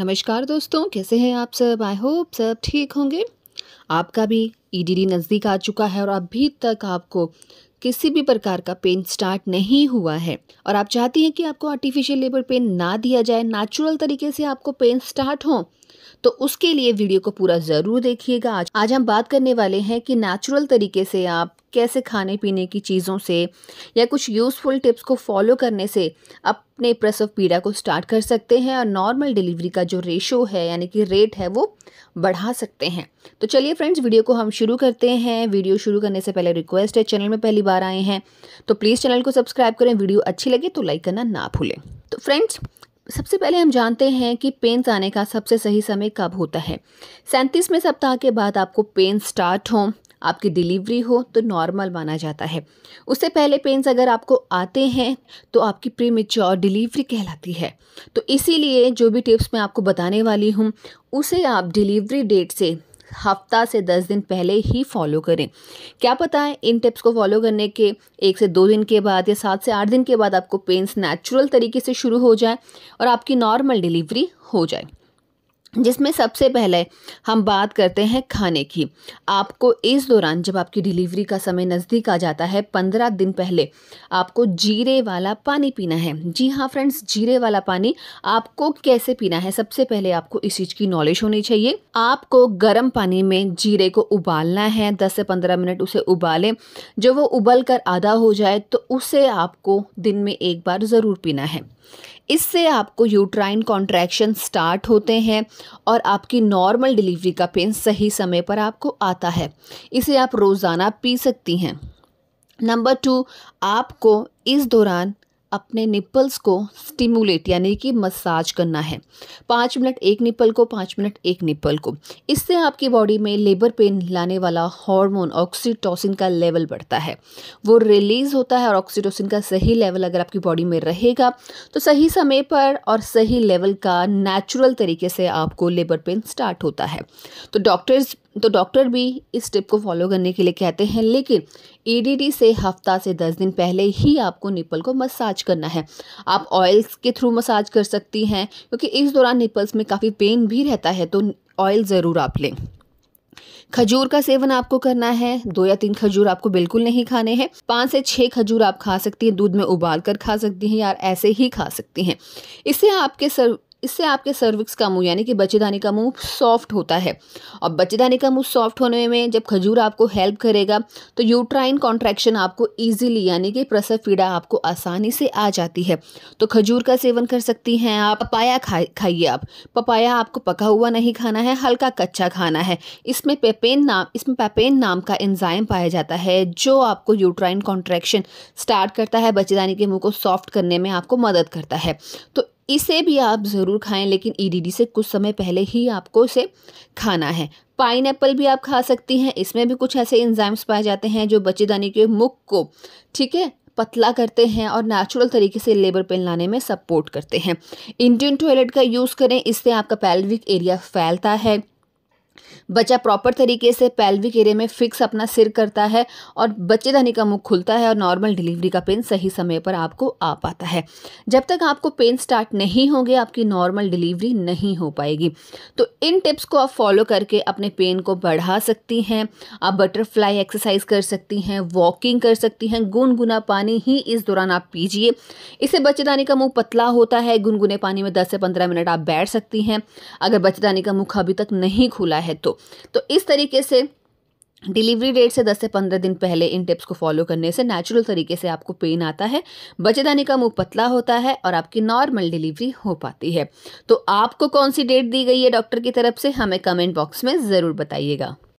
नमस्कार दोस्तों कैसे हैं आप सब आई होप सब ठीक होंगे आपका भी ईडीडी e नज़दीक आ चुका है और अभी तक आपको किसी भी प्रकार का पेन स्टार्ट नहीं हुआ है और आप चाहती हैं कि आपको आर्टिफिशियल लेबर पेन ना दिया जाए नेचुरल तरीके से आपको पेन स्टार्ट हो तो उसके लिए वीडियो को पूरा ज़रूर देखिएगा आज आज हम बात करने वाले हैं कि नेचुरल तरीके से आप कैसे खाने पीने की चीज़ों से या कुछ यूज़फुल टिप्स को फॉलो करने से अपने प्रसव पीड़ा को स्टार्ट कर सकते हैं और नॉर्मल डिलीवरी का जो रेशो है यानी कि रेट है वो बढ़ा सकते हैं तो चलिए फ्रेंड्स वीडियो को हम शुरू करते हैं वीडियो शुरू करने से पहले रिक्वेस्ट है चैनल में पहली बार आए हैं तो प्लीज़ चैनल को सब्सक्राइब करें वीडियो अच्छी लगे तो लाइक करना ना भूलें तो फ्रेंड्स सबसे पहले हम जानते हैं कि पेंस आने का सबसे सही समय कब होता है सैंतीसवें सप्ताह के बाद आपको पेन स्टार्ट हों आपकी डिलीवरी हो तो नॉर्मल माना जाता है उससे पहले पेंस अगर आपको आते हैं तो आपकी प्री मेच्योर डिलीवरी कहलाती है तो इसीलिए जो भी टिप्स मैं आपको बताने वाली हूँ उसे आप डिलीवरी डेट से हफ्ता से दस दिन पहले ही फॉलो करें क्या पता है इन टिप्स को फॉलो करने के एक से दो दिन के बाद या सात से आठ दिन के बाद आपको पेंस नेचुरल तरीके से शुरू हो जाए और आपकी नॉर्मल डिलीवरी हो जाए जिसमें सबसे पहले हम बात करते हैं खाने की आपको इस दौरान जब आपकी डिलीवरी का समय नज़दीक आ जाता है पंद्रह दिन पहले आपको जीरे वाला पानी पीना है जी हाँ फ्रेंड्स जीरे वाला पानी आपको कैसे पीना है सबसे पहले आपको इस चीज़ की नॉलेज होनी चाहिए आपको गर्म पानी में जीरे को उबालना है दस से पंद्रह मिनट उसे उबालें जब वो उबल कर आधा हो जाए तो उसे आपको दिन में एक बार ज़रूर पीना है इससे आपको यूट्राइन कॉन्ट्रैक्शन स्टार्ट होते हैं और आपकी नॉर्मल डिलीवरी का पेन सही समय पर आपको आता है इसे आप रोज़ाना पी सकती हैं नंबर टू आपको इस दौरान अपने निप्पल्स को स्टिमुलेट यानी कि मसाज करना है पाँच मिनट एक निप्पल को पाँच मिनट एक निप्पल को इससे आपकी बॉडी में लेबर पेन लाने वाला हार्मोन ऑक्सीटोसिन का लेवल बढ़ता है वो रिलीज़ होता है और ऑक्सीटोसिन का सही लेवल अगर आपकी बॉडी में रहेगा तो सही समय पर और सही लेवल का नेचुरल तरीके से आपको लेबर पेन स्टार्ट होता है तो डॉक्टर्स तो डॉक्टर भी इस टिप को फॉलो करने के लिए कहते हैं लेकिन ईडीडी e से हफ्ता से दस दिन पहले ही आपको निप्पल को मसाज मसाज करना है आप ऑयल्स के थ्रू मसाज कर सकती हैं क्योंकि इस दौरान निपल्स में काफ़ी पेन भी रहता है तो ऑयल ज़रूर आप लें खजूर का सेवन आपको करना है दो या तीन खजूर आपको बिल्कुल नहीं खाने हैं पाँच से छः खजूर आप खा सकती हैं दूध में उबाल कर खा सकती हैं या ऐसे ही खा सकती हैं इससे आपके सर इससे आपके सर्विक्स का मुंह यानी कि बच्चेदानी का मुंह सॉफ्ट होता है और बच्चेदानी का मुंह सॉफ्ट होने में जब खजूर आपको हेल्प करेगा तो यूट्राइन कॉन्ट्रैक्शन आपको ईजिली यानी कि प्रसव पीड़ा आपको आसानी से आ जाती है तो खजूर का सेवन कर सकती हैं आप पपाया खा खाइए आप पपाया आपको पका हुआ नहीं खाना है हल्का कच्चा खाना है इसमें पेपेन नाम इसमें पेपेन नाम का एंजाइम पाया जाता है जो आपको यूट्राइन कॉन्ट्रैक्शन स्टार्ट करता है बच्चेदानी के मुँह को सॉफ्ट करने में आपको मदद करता है तो इसे भी आप ज़रूर खाएं लेकिन ईडीडी e से कुछ समय पहले ही आपको इसे खाना है पाइन भी आप खा सकती हैं इसमें भी कुछ ऐसे इंजाइम्स पाए जाते हैं जो दानी के मुख को ठीक है पतला करते हैं और नेचुरल तरीके से लेबर पेन लाने में सपोर्ट करते हैं इंडियन टॉयलेट का यूज़ करें इससे आपका पैल्विक एरिया फैलता है बच्चा प्रॉपर तरीके से पैल्विक एरिया में फिक्स अपना सिर करता है और बच्चेदानी का मुख खुलता है और नॉर्मल डिलीवरी का पेन सही समय पर आपको आ पाता है जब तक आपको पेन स्टार्ट नहीं होंगे आपकी नॉर्मल डिलीवरी नहीं हो पाएगी तो इन टिप्स को आप फॉलो करके अपने पेन को बढ़ा सकती हैं आप बटरफ्लाई एक्सरसाइज कर सकती हैं वॉकिंग कर सकती हैं गुनगुना पानी ही इस दौरान आप पीजिए इससे बच्चेदानी का मुँह पतला होता है गुनगुने पानी में दस से पंद्रह मिनट आप बैठ सकती हैं अगर बच्चेदानी का मुख अभी तक नहीं खुला है है तो, तो इस तरीके से डिलीवरी डेट से 10 से 15 दिन पहले इन टिप्स को फॉलो करने से नेचुरल तरीके से आपको पेन आता है बच्चेदानी का मुंह पतला होता है और आपकी नॉर्मल डिलीवरी हो पाती है तो आपको कौन सी डेट दी गई है डॉक्टर की तरफ से हमें कमेंट बॉक्स में ज़रूर बताइएगा